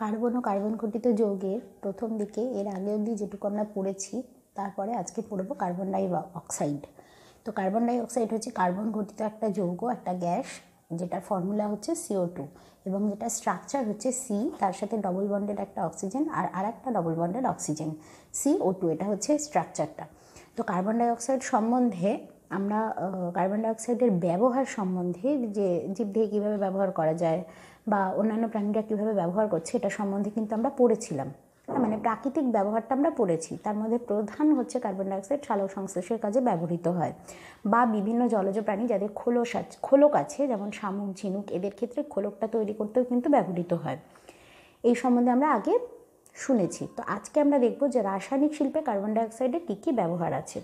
Carbon ও carbon ঘটিত যৌগের প্রথম দিকে এর আগে অবধি যেটুকু আমরা পড়েছি তারপরে আজকে পড়ব কার্বন ডাই অক্সাইড তো কার্বন ডাই অক্সাইড হচ্ছে কার্বন ঘটিত একটা যৌগ একটা গ্যাস যেটার ফর্মুলা হচ্ছে সিও টু এবং যেটা স্ট্রাকচার হচ্ছে সি তার সাথে ডবল বন্ডেড একটা অক্সিজেন আর আর একটা double bonded oxygen C O two এটা হচ্ছে স্ট্রাকচারটা তো কার্বন ডাইঅক্সাইড সম্বন্ধে আমরা কার্বন ডাইঅক্সাইডের ব্যবহার সম্বন্ধে যে দেহে কীভাবে ব্যবহার করা যায় বা অন্যান্য প্রাণীরা কীভাবে ব্যবহার করছে এটা সম্বন্ধে কিন্তু আমরা পড়েছিলাম হ্যাঁ, মানে প্রাকৃতিক ব্যবহারটা আমরা পড়েছি তার মধ্যে প্রধান হচ্ছে কার্বন ডাইঅক্সাইড সালো সংশ্লেষের কাজে ব্যবহৃত হয় বা বিভিন্ন জলজ প্রাণী যাদের খোলস আছে খোলক আছে যেমন শামুক ঝিনুক এদের ক্ষেত্রে খোলকটা তৈরি করতেও কিন্তু ব্যবহৃত হয় এই সম্বন্ধে আমরা আগে শুনেছি তো আজকে আমরা দেখব যে রাসায়নিক শিল্পে কার্বন ডাইঅক্সাইডের কী কী ব্যবহার আছে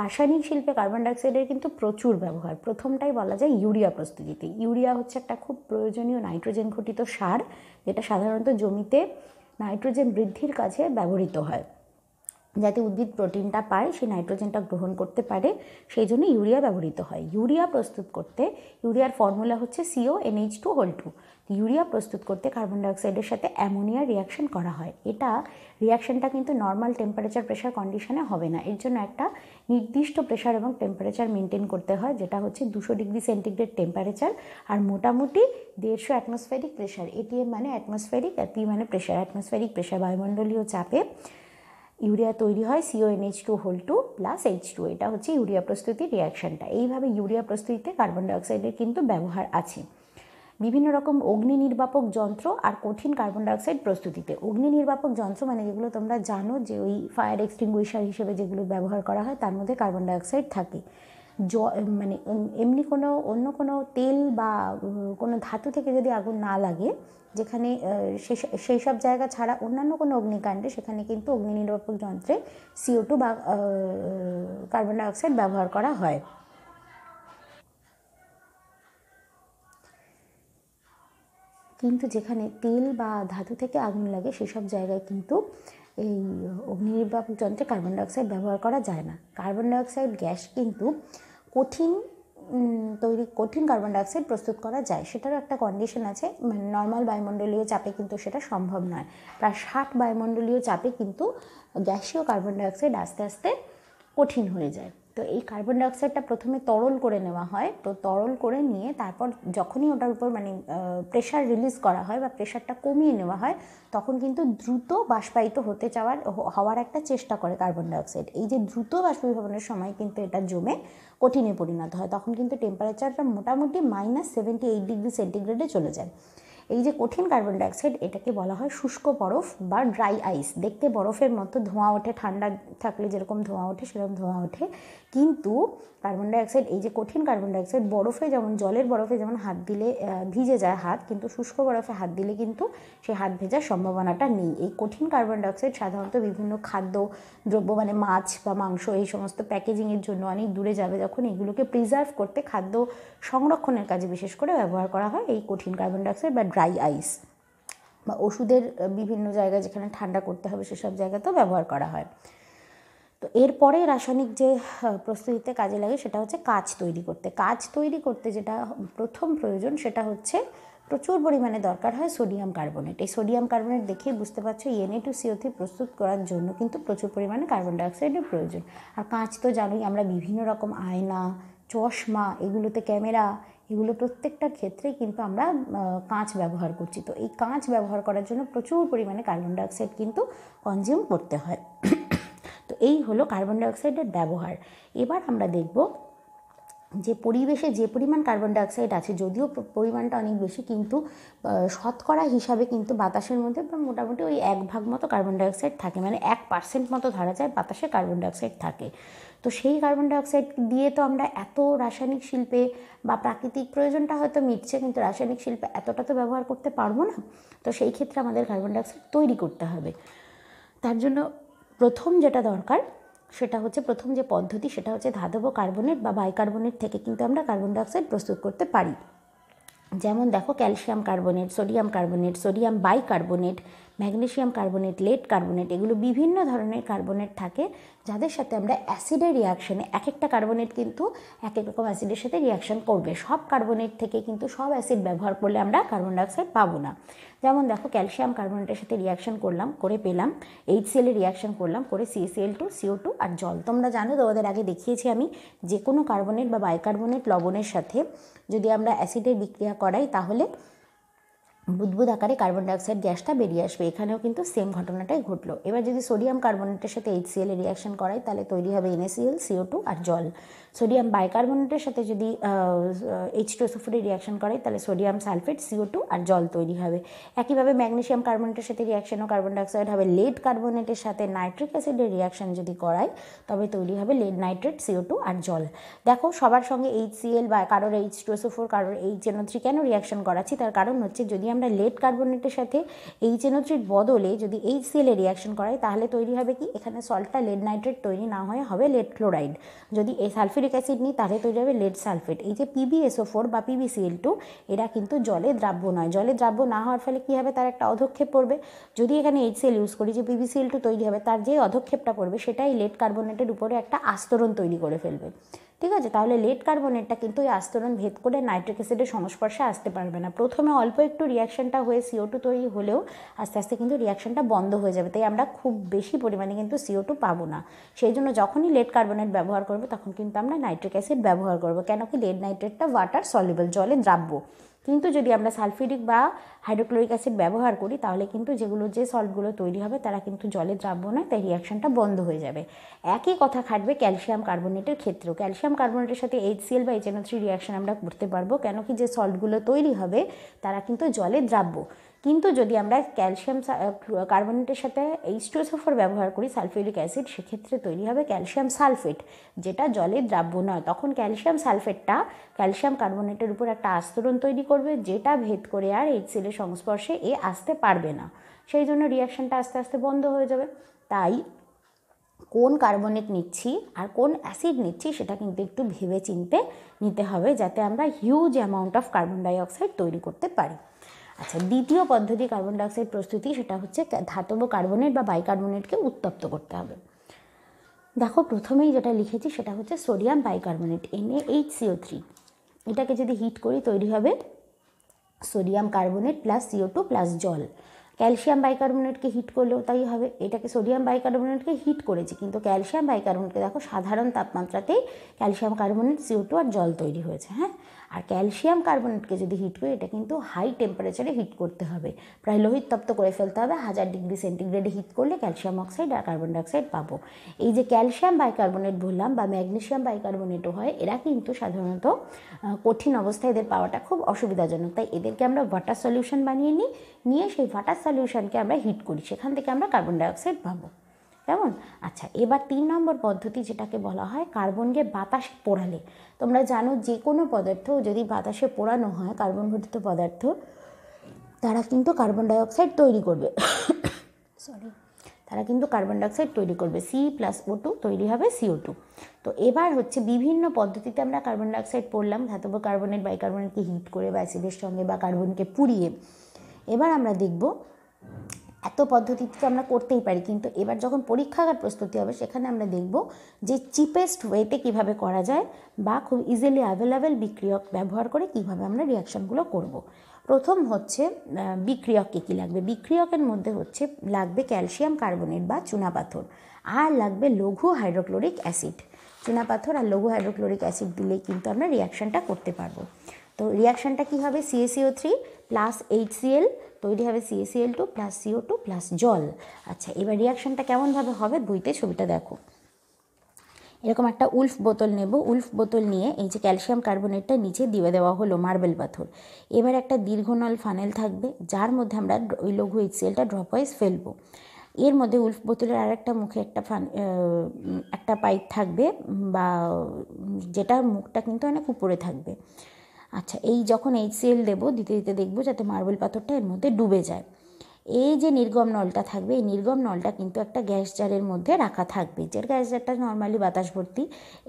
রাসায়নিক শিল্পে কার্বন ডাইঅক্সাইডের কিন্তু প্রচুর ব্যবহার প্রথমটাই বলা যায় ইউরিয়া প্রস্তুতিতে ইউরিয়া হচ্ছে একটা খুব প্রয়োজনীয় নাইট্রোজেন ঘটিত সার যেটা সাধারণত জমিতে নাইট্রোজেন বৃদ্ধির কাছে ব্যবহৃত হয় যাতে উদ্ভিদ প্রোটিনটা পায় সেই নাইট্রোজেনটা গ্রহণ করতে পারে সেই জন্য ইউরিয়া ব্যবহৃত হয় ইউরিয়া প্রস্তুত করতে ইউরিয়ার ফর্মুলা হচ্ছে CO NH two whole two urea প্রস্তুত করতে কার্বন ডাইঅক্সাইডের সাথে অ্যামোনিয়া রিয়াকশন করা হয় এটা রিয়াকশনটা কিন্তু নর্মাল টেম্পারেচার প্রেশার কন্ডিশনে হবে না এর জন্য একটা নির্দিষ্ট প্রেশার এবং টেম্পারেচার মেনটেন করতে হয় যেটা হচ্ছে দুশো ডিগ্রি সেন্টিগ্রেড টেম্পারেচার আর মোটামুটি দেড়শো অ্যাটমসফেরিক প্রেশার এটিএম মানে অ্যাটমসফেরিক আর পি মানে প্রেশার অ্যাটমসফেরিক প্রেশার বায়ুমণ্ডলীয় চাপে ইউরিয়া তৈরি হয় CONH two whole two plus H two এটা হচ্ছে ইউরিয়া প্রস্তুতির রিয়াকশানটা এইভাবে ইউরিয়া প্রস্তুতিতে কার্বন ডাইঅক্সাইডের কিন্তু ব্যবহার আছে বিভিন্ন রকম অগ্নি নির্বাপক যন্ত্র আর কঠিন কার্বন ডাইঅক্সাইড প্রস্তুতিতে অগ্নি নির্বাপক যন্ত্র মানে যেগুলো তোমরা জানো যে ওই ফায়ার এক্সটিংগুইশার হিসেবে যেগুলো ব্যবহার করা হয় তার মধ্যে কার্বন ডাইঅক্সাইড থাকে জ মানে এমনি কোনো অন্য কোনো তেল বা কোনো ধাতু থেকে যদি আগুন না লাগে যেখানে সেই সব জায়গা ছাড়া অন্যান্য কোনো অগ্নিকাণ্ডে সেখানে কিন্তু অগ্নি নির্বাপক যন্ত্রে সিও টু বা কার্বন ডাইঅক্সাইড ব্যবহার করা হয় কিন্তু যেখানে তেল বা ধাতু থেকে আগুন লাগে সেসব জায়গায় কিন্তু এই অগ্নি নির্বাপক যন্ত্রে কার্বন ডাইঅক্সাইড ব্যবহার করা যায় না কার্বন ডাইঅক্সাইড গ্যাস কিন্তু কঠিন তৈরি কঠিন কার্বন ডাইঅক্সাইড প্রস্তুত করা যায় সেটারও একটা কন্ডিশন আছে মানে নর্মাল বায়ুমণ্ডলীয় চাপে কিন্তু সেটা সম্ভব নয় প্রায় ষাট বায়ুমণ্ডলীয় চাপে কিন্তু গ্যাসীয় কার্বন ডাইঅক্সাইড আস্তে আস্তে কঠিন হয়ে যায় তো এই কার্বন ডাইঅক্সাইডটা প্রথমে তরল করে নেওয়া হয় তো তরল করে নিয়ে তারপর যখনই ওটার উপর মানে প্রেশার রিলিজ করা হয় বা প্রেশারটা কমিয়ে নেওয়া হয় তখন কিন্তু দ্রুত বাষ্পায়িত হতে চাওয়ার হওয়ার একটা চেষ্টা করে কার্বন ডাইঅক্সাইড এই যে দ্রুত বাষ্পীভবনের সময় কিন্তু এটা জমে কঠিনে পরিণত হয় তখন কিন্তু টেম্পারেচারটা মোটামুটি মাইনাস সেভেন্টি এইট ডিগ্রি সেন্টিগ্রেডে চলে যায় এই যে কঠিন কার্বন ডাইঅক্সাইড এটাকে বলা হয় শুষ্ক বরফ বা ড্রাই আইস দেখতে বরফের মতো ধোঁয়া ওঠে ঠান্ডা থাকলে যেরকম ধোঁয়া ওঠে সেরকম ধোঁয়া ওঠে কিন্তু কার্বন ডাইঅক্সাইড এই যে কঠিন কার্বন ডাইঅক্সাইড বরফে যেমন জলের বরফে যেমন হাত দিলে ভিজে যায় হাত কিন্তু শুষ্ক বরফে হাত দিলে কিন্তু সেই হাত ভেজার সম্ভাবনাটা নেই এই কঠিন কার্বন ডাইঅক্সাইড সাধারণত বিভিন্ন খাদ্য দ্রব্য মানে মাছ বা মাংস এই সমস্ত প্যাকেজিংয়ের জন্য অনেক দূরে যাবে যখন এগুলোকে প্রিজার্ভ করতে খাদ্য সংরক্ষণের কাজে বিশেষ করে ব্যবহার করা হয় এই কঠিন কার্বন ডাইঅক্সাইড বা ড্রাই আইস বা ওষুধের বিভিন্ন জায়গায় যেখানে ঠান্ডা করতে হবে সেসব জায়গাতেও ব্যবহার করা হয় তো এরপরে রাসায়নিক যে প্রস্তুতিতে কাজে লাগে সেটা হচ্ছে কাজ তৈরি করতে কাজ তৈরি করতে যেটা প্রথম প্রয়োজন সেটা হচ্ছে প্রচুর পরিমাণে দরকার হয় সোডিয়াম কার্বনেট এই সোডিয়াম কার্বনেট দেখেই বুঝতে পারছো ইএনএ টু সিও প্রস্তুত করার জন্য কিন্তু প্রচুর পরিমাণে কার্বন ডাইঅক্সাইডের প্রয়োজন আর কাঁচ তো জানোই আমরা বিভিন্ন রকম আয়না চশমা এগুলোতে ক্যামেরা এগুলো প্রত্যেকটা ক্ষেত্রে কিন্তু আমরা কাঁচ ব্যবহার করছি তো এই কাঁচ ব্যবহার করার জন্য প্রচুর পরিমাণে কার্বন ডাইঅক্সাইড কিন্তু কনজিউম করতে হয় তো এই হলো কার্বন ডাইঅক্সাইডের ব্যবহার এবার আমরা দেখব যে পরিবেশে যে পরিমাণ কার্বন ডাইঅক্সাইড আছে যদিও পরিমাণটা অনেক বেশি কিন্তু শতকরা হিসাবে কিন্তু বাতাসের মধ্যে মোটামুটি ওই এক ভাগ মতো কার্বন ডাইঅক্সাইড থাকে মানে এক পার্সেন্ট মতো ধরা যায় বাতাসে কার্বন ডাইঅক্সাইড থাকে তো সেই কার্বন ডাইঅক্সাইড দিয়ে তো আমরা এত রাসায়নিক শিল্পে বা প্রাকৃতিক প্রয়োজনটা হয়তো মিটছে কিন্তু রাসায়নিক শিল্পে এতটা তো ব্যবহার করতে পারবো না তো সেই ক্ষেত্রে আমাদের কার্বন ডাইঅক্সাইড তৈরি করতে হবে তার জন্য প্রথম যেটা দরকার সেটা হচ্ছে প্রথম যে পদ্ধতি সেটা হচ্ছে ধাতব কার্বনেট বা বাইকার্বনেট থেকে কিন্তু আমরা কার্বন ডাইঅক্সাইড প্রস্তুত করতে পারি যেমন দেখো calcium carbonate sodium carbonate sodium bicarbonate magnesium carbonate lead carbonate এগুলো বিভিন্ন ধরনের কার্বোনেট থাকে যাদের সাথে আমরা অ্যাসিডের রিয়াকশানে এক একটা কার্বোনেট কিন্তু এক এক রকম অ্যাসিডের সাথে রিয়াকশান করবে সব কার্বোনেট থেকে কিন্তু সব অ্যাসিড ব্যবহার করলে আমরা কার্বন ডাইঅক্সাইড পাবো না যেমন দেখো ক্যালসিয়াম কার্বোনেটের সাথে রিয়াকশান করলাম করে পেলাম এইচ সিএলে রিয়াকশান করলাম করে সিএসিএল টু সিও টু আর জল তোমরা জানো তোমাদের আগে দেখিয়েছি আমি যে কোনো কার্বনেট বা বাইকার্বনেট লবণের সাথে যদি আমরা অ্যাসিডের বিক্রিয়া করাই তাহলে বুদবুদ আকারে কার্বন ডাইঅক্সাইড গ্যাসটা বেরিয়ে আসবে এখানেও কিন্তু সেম ঘটনাটাই ঘটলো এবার যদি সোডিয়াম কার্বনেটের সাথে এইচসিএল এর রিয়াকশন করায় তাহলে তৈরি হবে এনএসিএল সিও টু আর জল সোডিয়াম বাইকার্বনেটের সাথে যদি এইচ টু সুফোরে রিয়াকশন করে তাহলে সোডিয়াম সালফেট সিও টু আর জল তৈরি হবে একইভাবে ম্যাগনেশিয়াম কার্বনেটের সাথে রিয়াকশনও কার্বন ডাইঅক্সাইড হবে লেড কার্বনেটের সাথে নাইট্রিক অ্যাসিডের রিয়াকশন যদি করায় তবে তৈরি হবে লেড নাইট্রেট সিও টু আর জল দেখো সবার সঙ্গে এইচ সিএল বা কারোর এইচ টু এসো কারোর এইচ এনও থ্রি কেন রিয়াকশন করাচ্ছি তার কারণ হচ্ছে যদি আমরা লেড কার্বনেটের সাথে এইচ এনও থ্রির বদলে যদি এইচ এ রিয়াকশন করাই তাহলে তৈরি হবে কি এখানে সল্টটা লেড নাইট্রেট তৈরি না হয়ে হবে লেড ক্লোরাইড যদি এই সালফির সালফিউরিক অ্যাসিড নিই তাহলে তৈরি হবে লেড সালফেট এই যে পিবিএসও ফোর বা পিবিসিএল টু এরা কিন্তু জলে দ্রাব্য নয় জলে দ্রাব্য না হওয়ার ফলে কী হবে তার একটা অধক্ষেপ পড়বে যদি এখানে এইচসিএল ইউজ করি যে পিবিসিএল টু তৈরি হবে তার যে অধক্ষেপটা পড়বে সেটাই লেড কার্বোনেটের উপরে একটা আস্তরণ তৈরি করে ফেলবে ঠিক আছে তাহলে লেট কার্বনেটটা কিন্তু এই আস্তরণ ভেদ করে নাইট্রিক অ্যাসিডের সংস্পর্শে আসতে পারবে না প্রথমে অল্প একটু রিয়াকশনটা হয়ে সিও টু তৈরি হলেও আস্তে আস্তে কিন্তু রিয়াকশনটা বন্ধ হয়ে যাবে তাই আমরা খুব বেশি পরিমাণে কিন্তু সিও টু পাবো না সেই জন্য যখনই লেড কার্বনেট ব্যবহার করবো তখন কিন্তু আমরা নাইট্রিক অ্যাসিড ব্যবহার করবো কেন কি লেড নাইট্রেটটা ওয়াটার সলিবল জলে দ্রাব্য কিন্তু যদি আমরা সালফিডিক বা হাইড্রোক্লোরিক অ্যাসিড ব্যবহার করি তাহলে কিন্তু যেগুলো যে সল্টগুলো তৈরি হবে তারা কিন্তু জলে দ্রাব্য নয় তাই রিয়াকশনটা বন্ধ হয়ে যাবে একই কথা খাটবে ক্যালসিয়াম কার্বোনেটের ক্ষেত্রেও ক্যালসিয়াম কার্বোনেটের সাথে এইচ সিএল বা এইচএনও থ্রি রিয়াকশন আমরা করতে পারবো কেন কি যে সল্টগুলো তৈরি হবে তারা কিন্তু জলে দ্রাব্য কিন্তু যদি আমরা ক্যালসিয়াম কার্বনেটের সাথে এইচটোসোফোর ব্যবহার করি সালফিউরিক অ্যাসিড সেক্ষেত্রে তৈরি হবে ক্যালসিয়াম সালফেট যেটা জলে দ্রাব্য নয় তখন ক্যালসিয়াম সালফেটটা ক্যালসিয়াম কার্বনেটের উপর একটা আস্তরণ তৈরি করবে যেটা ভেদ করে আর এইচ সেলের সংস্পর্শে এ আসতে পারবে না সেই জন্য রিয়াকশানটা আস্তে আস্তে বন্ধ হয়ে যাবে তাই কোন কার্বনেট নিচ্ছি আর কোন অ্যাসিড নিচ্ছি সেটা কিন্তু একটু ভেবে চিনতে নিতে হবে যাতে আমরা huge amount of carbon dioxide তৈরি করতে পারি আচ্ছা দ্বিতীয় পদ্ধতি কার্বন ডাইঅক্সাইড প্রস্তুতি সেটা হচ্ছে ধাতব কার্বনেট বা বাইকার্বনেটকে উত্তপ্ত করতে হবে দেখো প্রথমেই যেটা লিখেছি সেটা হচ্ছে sodium bicarbonate NH CO three এটাকে যদি হিট করি তৈরি হবে sodium carbonate plus CO two plus জল ক্যালসিয়াম বাইকার্বনেটকে হিট করলেও তাই হবে এটাকে সোডিয়াম বাইকার্বোনেটকে হিট করেছি কিন্তু ক্যালসিয়াম বাইকার্বনেটকে দেখো সাধারণ তাপমাত্রাতেই ক্যালসিয়াম কার্বনেট সিও টু আর জল তৈরি হয়েছে হ্যাঁ আর ক্যালসিয়াম কার্বনেটকে যদি হিট করি এটা কিন্তু হাই টেম্পারেচারে হিট করতে হবে প্রায় লোহিত তপ্ত করে ফেলতে হবে হাজার ডিগ্রি সেন্টিগ্রেডে হিট করলে ক্যালসিয়াম অক্সাইড আর কার্বন ডাইঅক্সাইড পাবো এই যে ক্যালসিয়াম বাইকার্বনেট বললাম বা ম্যাগনেশিয়াম বাইকার্বনেটও হয় এরা কিন্তু সাধারণত কঠিন অবস্থায় এদের পাওয়াটা খুব অসুবিধাজনক তাই এদেরকে আমরা ওয়াটার সলিউশন বানিয়ে নিই নিয়ে সেই ভাটার সলিউশনকে আমরা হিট করি সেখান থেকে আমরা কার্বন ডাইঅক্সাইড পাবো কেমন আচ্ছা এবার তিন নম্বর পদ্ধতি যেটাকে বলা হয় কার্বনকে বাতাসে পোড়ালে তোমরা জানো যে কোনো পদার্থ যদি বাতাসে পোড়ানো হয় কার্বন ঘটিত পদার্থ তারা কিন্তু কার্বন ডাইঅক্সাইড তৈরি করবে সরি তারা কিন্তু কার্বন ডাইঅক্সাইড তৈরি করবে সি প্লাস ও টু তৈরি হবে সিও টু তো এবার হচ্ছে বিভিন্ন পদ্ধতিতে আমরা কার্বন ডাইঅক্সাইড পড়লাম ধাতব কার্বনেট বাইকার্বনেটকে হিট করে বা অ্যাসিডের সঙ্গে বা কার্বনকে পুড়িয়ে এবার আমরা দেখব এত পদ্ধতিতে আমরা করতেই পারি কিন্তু এবার যখন পরীক্ষাগার প্রস্তুতি হবে সেখানে আমরা দেখব যে চিপেস্ট ওয়েতে কিভাবে করা যায় বা খুব ইজিলি অ্যাভেলেবেল বিক্রিয়ক ব্যবহার করে কিভাবে আমরা রিয়াকশানগুলো করব। প্রথম হচ্ছে বিক্রিয়ক কী কী লাগবে বিক্রিয়কের মধ্যে হচ্ছে লাগবে ক্যালসিয়াম কার্বোনেট বা চুনাপাথর আর লাগবে লঘু হাইড্রোক্লোরিক অ্যাসিড চুনাপাথর আর লঘু হাইড্রোক্লোরিক অ্যাসিড দিলেই কিন্তু আমরা রিয়াকশানটা করতে পারবো তো রিয়াকশানটা কী হবে সিএসিও থ্রি প্লাস এইচসিএল তৈরি হবে CaCl two plus CO two plus জল আচ্ছা এবার রিয়াকশানটা কেমনভাবে হবে বইতে ছবিটা দেখো এরকম একটা উল্ফ বোতল নেব উল্ফ বোতল নিয়ে এই যে ক্যালসিয়াম কার্বনেটটা নিচে দিয়ে দেওয়া হলো মার্বেল পাথর এবার একটা দীর্ঘনল ফানেল থাকবে যার মধ্যে আমরা ওই লঘু এইচসিএলটা ড্রপ ওয়াইজ ফেলবো এর মধ্যে উল্ফ বোতলের আর একটা মুখে একটা ফান একটা পাইপ থাকবে বা যেটা মুখটা কিন্তু অনেক উপরে থাকবে আচ্ছা এই যখন সেল দেবো দিতে দিতে দেখবো যাতে মার্বেল পাথরটা এর মধ্যে ডুবে যায় এই যে নির্গম নলটা থাকবে এই নির্গম নলটা কিন্তু একটা গ্যাস জারের মধ্যে রাখা থাকবে যে গ্যাস জারটা নর্মালি বাতাস ভর্তি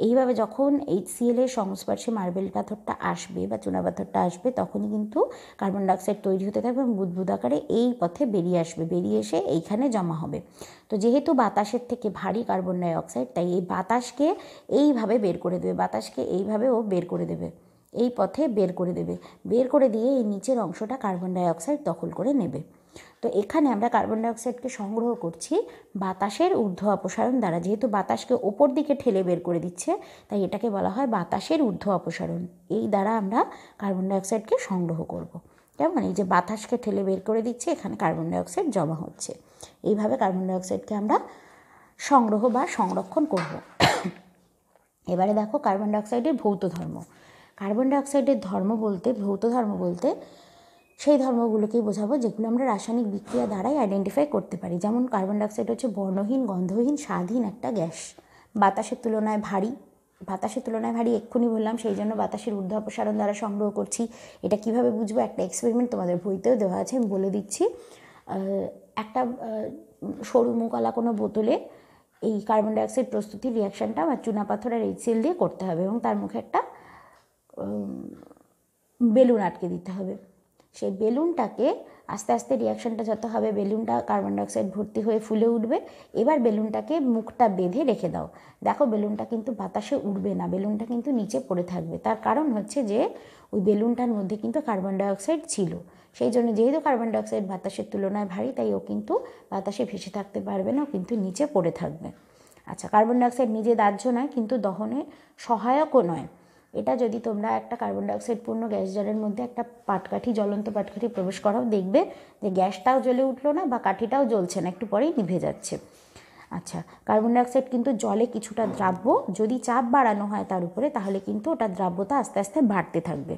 এইভাবে যখন সিএল এর সংস্পর্শে মার্বেল পাথরটা আসবে বা চুনা পাথরটা আসবে তখনই কিন্তু কার্বন ডাইঅক্সাইড তৈরি হতে থাকবে এবং বুদবুদ আকারে এই পথে বেরিয়ে আসবে বেরিয়ে এসে এইখানে জমা হবে তো যেহেতু বাতাসের থেকে ভারী কার্বন ডাইঅক্সাইড তাই এই বাতাসকে এইভাবে বের করে দেবে বাতাসকে এইভাবে ও বের করে দেবে এই পথে বের করে দেবে বের করে দিয়ে এই নিচের অংশটা কার্বন ডাইঅক্সাইড দখল করে নেবে তো এখানে আমরা কার্বন ডাইঅক্সাইডকে সংগ্রহ করছি বাতাসের ঊর্ধ্ব অপসারণ দ্বারা যেহেতু বাতাসকে ওপর দিকে ঠেলে বের করে দিচ্ছে তাই এটাকে বলা হয় বাতাসের ঊর্ধ্ব অপসারণ এই দ্বারা আমরা কার্বন ডাইঅক্সাইডকে সংগ্রহ করব। কেমন এই যে বাতাসকে ঠেলে বের করে দিচ্ছে এখানে কার্বন ডাইঅক্সাইড জমা হচ্ছে এইভাবে কার্বন ডাইঅক্সাইডকে আমরা সংগ্রহ বা সংরক্ষণ করব। এবারে দেখো কার্বন ডাইঅক্সাইডের ভৌত ধর্ম কার্বন ডাইঅক্সাইডের ধর্ম বলতে ভৌত ধর্ম বলতে সেই ধর্মগুলোকেই বোঝাবো যেগুলো আমরা রাসায়নিক বিক্রিয়া দ্বারাই আইডেন্টিফাই করতে পারি যেমন কার্বন ডাইঅক্সাইড হচ্ছে বর্ণহীন গন্ধহীন স্বাধীন একটা গ্যাস বাতাসের তুলনায় ভারী বাতাসের তুলনায় ভারী এক্ষুনি বললাম সেই জন্য বাতাসের ঊর্ধ্ব অপসারণ দ্বারা সংগ্রহ করছি এটা কিভাবে বুঝবো একটা এক্সপেরিমেন্ট তোমাদের বইতেও দেওয়া আছে আমি বলে দিচ্ছি একটা সরু মুকালা কোনো বোতলে এই কার্বন ডাইঅক্সাইড প্রস্তুতির রিয়াকশানটা আমার চুনা পাথরের এইচসিএল দিয়ে করতে হবে এবং তার মুখে একটা বেলুন আটকে দিতে হবে সেই বেলুনটাকে আস্তে আস্তে রিয়াকশনটা যত হবে বেলুনটা কার্বন ডাইঅক্সাইড ভর্তি হয়ে ফুলে উঠবে এবার বেলুনটাকে মুখটা বেঁধে রেখে দাও দেখো বেলুনটা কিন্তু বাতাসে উঠবে না বেলুনটা কিন্তু নিচে পড়ে থাকবে তার কারণ হচ্ছে যে ওই বেলুনটার মধ্যে কিন্তু কার্বন ডাইঅক্সাইড ছিল সেই জন্য যেহেতু কার্বন ডাইঅক্সাইড বাতাসের তুলনায় ভারী তাই ও কিন্তু বাতাসে ভেসে থাকতে পারবে না ও কিন্তু নিচে পড়ে থাকবে আচ্ছা কার্বন ডাইঅক্সাইড নিজে দাহ্য নয় কিন্তু দহনে সহায়কও নয় এটা যদি তোমরা একটা কার্বন পূর্ণ গ্যাস জারের মধ্যে একটা পাটকাঠি জ্বলন্ত পাটকাঠি প্রবেশ করাও দেখবে যে গ্যাসটাও জ্বলে উঠলো না বা কাঠিটাও জ্বলছে না একটু পরেই নিভে যাচ্ছে আচ্ছা কার্বন ডাইঅক্সাইড কিন্তু জলে কিছুটা দ্রাব্য যদি চাপ বাড়ানো হয় তার উপরে তাহলে কিন্তু ওটা দ্রাব্যতা আস্তে আস্তে বাড়তে থাকবে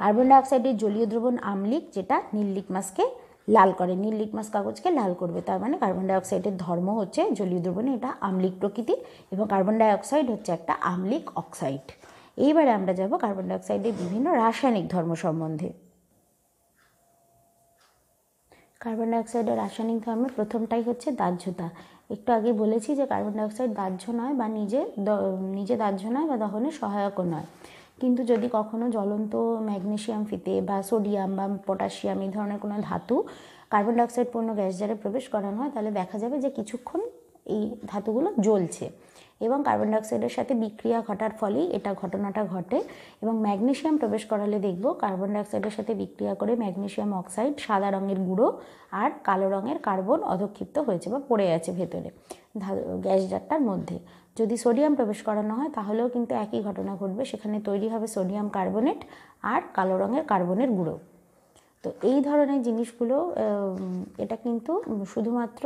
কার্বন ডাইঅক্সাইডের জলীয় দ্রবণ আমলিক যেটা নীল লিকমাসকে লাল করে নীল লিটমাস কাগজকে লাল করবে তার মানে কার্বন ডাইঅক্সাইডের ধর্ম হচ্ছে জলীয় দ্রবণে এটা আমলিক প্রকৃতির এবং কার্বন ডাইঅক্সাইড হচ্ছে একটা আমলিক অক্সাইড এইবারে আমরা যাব কার্বন ডাইঅক্সাইডের বিভিন্ন রাসায়নিক ধর্ম সম্বন্ধে কার্বন ডাইঅক্সাইডের রাসায়নিক ধর্মের প্রথমটাই হচ্ছে দাহ্যতা একটু আগে বলেছি যে কার্বন ডাইঅক্সাইড দাহ্য নয় বা নিজে নিজে দাহ্য নয় বা দহনে সহায়কও নয় কিন্তু যদি কখনও জ্বলন্ত ম্যাগনেশিয়াম ফিতে বা সোডিয়াম বা পটাশিয়াম এই ধরনের কোনো ধাতু কার্বন ডাইঅক্সাইড পূর্ণ গ্যাস জারে প্রবেশ করানো হয় তাহলে দেখা যাবে যে কিছুক্ষণ এই ধাতুগুলো জ্বলছে এবং কার্বন ডাইঅক্সাইডের সাথে বিক্রিয়া ঘটার ফলেই এটা ঘটনাটা ঘটে এবং ম্যাগনেশিয়াম প্রবেশ করালে দেখব কার্বন ডাইঅক্সাইডের সাথে বিক্রিয়া করে ম্যাগনেশিয়াম অক্সাইড সাদা রঙের গুঁড়ো আর কালো রঙের কার্বন অধক্ষিপ্ত হয়েছে বা পড়ে আছে ভেতরে গ্যাস জারটার মধ্যে যদি সোডিয়াম প্রবেশ করানো হয় তাহলেও কিন্তু একই ঘটনা ঘটবে সেখানে তৈরি হবে সোডিয়াম কার্বনেট আর কালো রঙের কার্বনের গুঁড়ো তো এই ধরনের জিনিসগুলো এটা কিন্তু শুধুমাত্র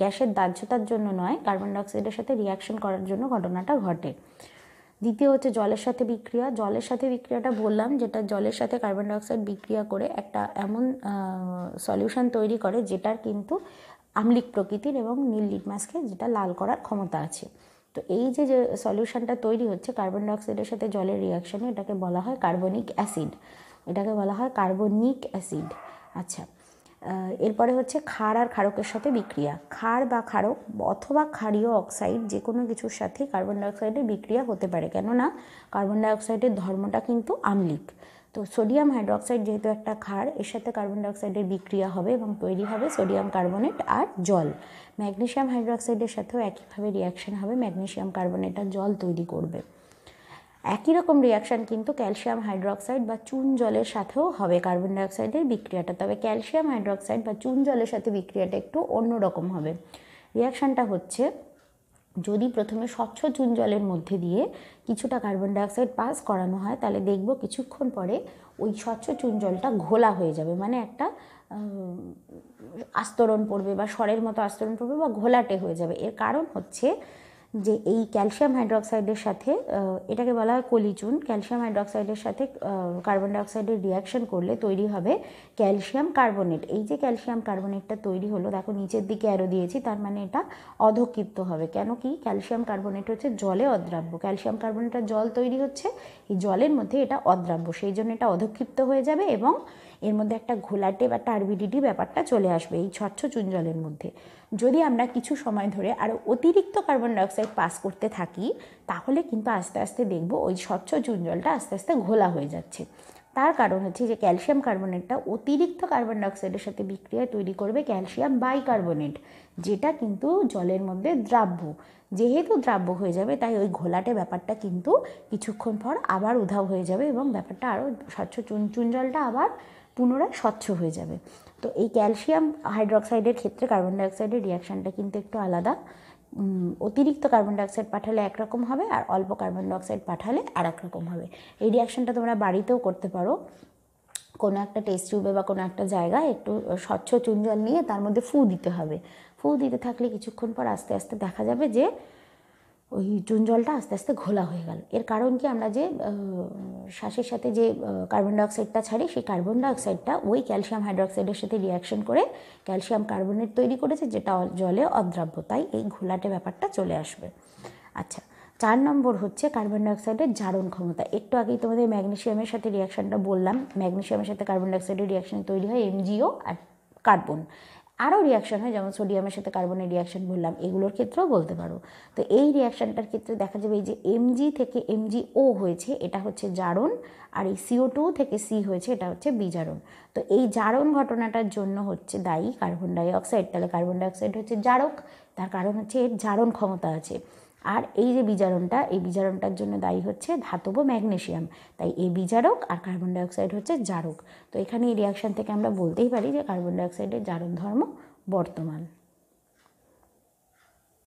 গ্যাসের দাহ্যতার জন্য নয় কার্বন ডাইঅক্সাইডের সাথে রিয়াকশন করার জন্য ঘটনাটা ঘটে দ্বিতীয় হচ্ছে জলের সাথে বিক্রিয়া জলের সাথে বিক্রিয়াটা বললাম যেটা জলের সাথে কার্বন ডাইঅক্সাইড বিক্রিয়া করে একটা এমন সলিউশন তৈরি করে যেটার কিন্তু আমলিক প্রকৃতির এবং নীল লিটমাসকে যেটা লাল করার ক্ষমতা আছে তো এই যে যে সলিউশনটা তৈরি হচ্ছে কার্বন ডাইঅক্সাইডের সাথে জলের রিয়াকশনে এটাকে বলা হয় কার্বনিক অ্যাসিড এটাকে বলা হয় কার্বনিক অ্যাসিড আচ্ছা এরপরে হচ্ছে ক্ষার আর ক্ষারকের সাথে বিক্রিয়া ক্ষার বা ক্ষারক অথবা ক্ষারীয় অক্সাইড যে কোনো কিছুর সাথে কার্বন ডাইঅক্সাইডের বিক্রিয়া হতে পারে কেননা কার্বন ডাইঅক্সাইডের ধর্মটা কিন্তু আম্লিক তো সোডিয়াম হাইড্রক্সাইড যেহেতু একটা ক্ষার এর সাথে কার্বন ডাইঅক্সাইডের বিক্রিয়া হবে এবং তৈরি হবে সোডিয়াম কার্বনেট আর জল ম্যাগনেশিয়াম হাইড্রক্সাইডের সাথেও একইভাবে রিয়াকশান হবে ম্যাগনেশিয়াম কার্বনেট আর জল তৈরি করবে একই রকম রিয়াকশান কিন্তু ক্যালসিয়াম হাইড্রক্সাইড বা চুন জলের সাথেও হবে কার্বন ডাইঅক্সাইডের বিক্রিয়াটা তবে ক্যালসিয়াম হাইড্রক্সাইড বা চুন জলের সাথে বিক্রিয়াটা একটু অন্য রকম হবে রিয়াকশানটা হচ্ছে যদি প্রথমে স্বচ্ছ চুন জলের মধ্যে দিয়ে কিছুটা কার্বন ডাইঅক্সাইড পাস করানো হয় তাহলে দেখব কিছুক্ষণ পরে ওই স্বচ্ছ চুন জলটা ঘোলা হয়ে যাবে মানে একটা আস্তরণ পড়বে বা স্বরের মতো আস্তরণ পড়বে বা ঘোলাটে হয়ে যাবে এর কারণ হচ্ছে যে এই ক্যালসিয়াম হাইড্রোক্সাইডের সাথে এটাকে বলা হয় কলিচুন ক্যালসিয়াম হাইড্রোক্সাইডের সাথে কার্বন ডাইঅক্সাইডের রিয়াকশন করলে তৈরি হবে ক্যালসিয়াম কার্বনেট এই যে ক্যালসিয়াম কার্বনেটটা তৈরি হলো দেখো নিচের দিকে অ্যারো দিয়েছি তার মানে এটা অধক্ষিপ্ত হবে কেন কি ক্যালসিয়াম কার্বনেট হচ্ছে জলে অদ্রাব্য ক্যালসিয়াম কার্বনেটটা জল তৈরি হচ্ছে এই জলের মধ্যে এটা অদ্রাব্য সেই জন্য এটা অধক্ষিপ্ত হয়ে যাবে এবং এর মধ্যে একটা ঘোলাটে বা টার্বিডিটি ব্যাপারটা চলে আসবে এই স্বচ্ছ চুঞ্জলের মধ্যে যদি আমরা কিছু সময় ধরে আরও অতিরিক্ত কার্বন ডাইঅক্সাইড পাস করতে থাকি তাহলে কিন্তু আস্তে আস্তে দেখব ওই স্বচ্ছ চুঞ্জলটা আস্তে আস্তে ঘোলা হয়ে যাচ্ছে তার কারণ হচ্ছে যে ক্যালসিয়াম কার্বনেটটা অতিরিক্ত কার্বন ডাইঅক্সাইডের সাথে বিক্রিয়ায় তৈরি করবে ক্যালসিয়াম বাইকার্বনেট যেটা কিন্তু জলের মধ্যে দ্রাব্য যেহেতু দ্রাব্য হয়ে যাবে তাই ওই ঘোলাটে ব্যাপারটা কিন্তু কিছুক্ষণ পর আবার উধাও হয়ে যাবে এবং ব্যাপারটা আরও স্বচ্ছ চুন চুন জলটা আবার পুনরায় স্বচ্ছ হয়ে যাবে তো এই ক্যালসিয়াম হাইড্রক্সাইডের ক্ষেত্রে কার্বন ডাইঅক্সাইডের রিয়াকশানটা কিন্তু একটু আলাদা অতিরিক্ত কার্বন ডাইঅক্সাইড পাঠালে একরকম হবে আর অল্প কার্বন ডাইঅক্সাইড পাঠালে আর রকম হবে এই রিয়াকশানটা তোমরা বাড়িতেও করতে পারো কোনো একটা টেস্ট টিউবে বা কোনো একটা জায়গায় একটু স্বচ্ছ চুন জল নিয়ে তার মধ্যে ফু দিতে হবে ফু দিতে থাকলে কিছুক্ষণ পর আস্তে আস্তে দেখা যাবে যে ওই চুন জলটা আস্তে আস্তে ঘোলা হয়ে গেল এর কারণ কি আমরা যে শ্বাসের সাথে যে কার্বন ডাইঅক্সাইডটা ছাড়ি সেই কার্বন ডাইঅক্সাইডটা ওই ক্যালসিয়াম হাইড্রোক্সাইডের সাথে রিয়াকশন করে ক্যালসিয়াম কার্বনেট তৈরি করেছে যেটা জলে অদ্রাব্য তাই এই ঘোলাটে ব্যাপারটা চলে আসবে আচ্ছা চার নম্বর হচ্ছে কার্বন ডাইঅক্সাইডের জারণ ক্ষমতা একটু আগেই তোমাদের ম্যাগনেশিয়ামের সাথে রিয়াকশানটা বললাম ম্যাগনেশিয়ামের সাথে কার্বন ডাইঅক্সাইডের রিয়াকশান তৈরি হয় এমজিও আর কার্বন আরও রিয়াকশান হয় যেমন সোডিয়ামের সাথে কার্বনের রিয়াকশান বললাম এগুলোর ক্ষেত্রেও বলতে পারো তো এই রিয়াকশানটার ক্ষেত্রে দেখা যাবে এই যে এমজি থেকে এমজি ও হয়েছে এটা হচ্ছে জারণ আর এই সিও টু থেকে সি হয়েছে এটা হচ্ছে বিজারণ তো এই জারণ ঘটনাটার জন্য হচ্ছে দায়ী কার্বন ডাইঅক্সাইড তাহলে কার্বন ডাইঅক্সাইড হচ্ছে জারক তার কারণ হচ্ছে এর জারণ ক্ষমতা আছে আর এই যে বিজারণটা এই বিজারণটার জন্য দায়ী হচ্ছে ধাতব ম্যাগনেশিয়াম তাই এ বিজারক আর কার্বন ডাইঅক্সাইড হচ্ছে জারক তো এখানে এই রিয়াকশান থেকে আমরা বলতেই পারি যে কার্বন ডাইঅক্সাইডের জারক ধর্ম বর্তমান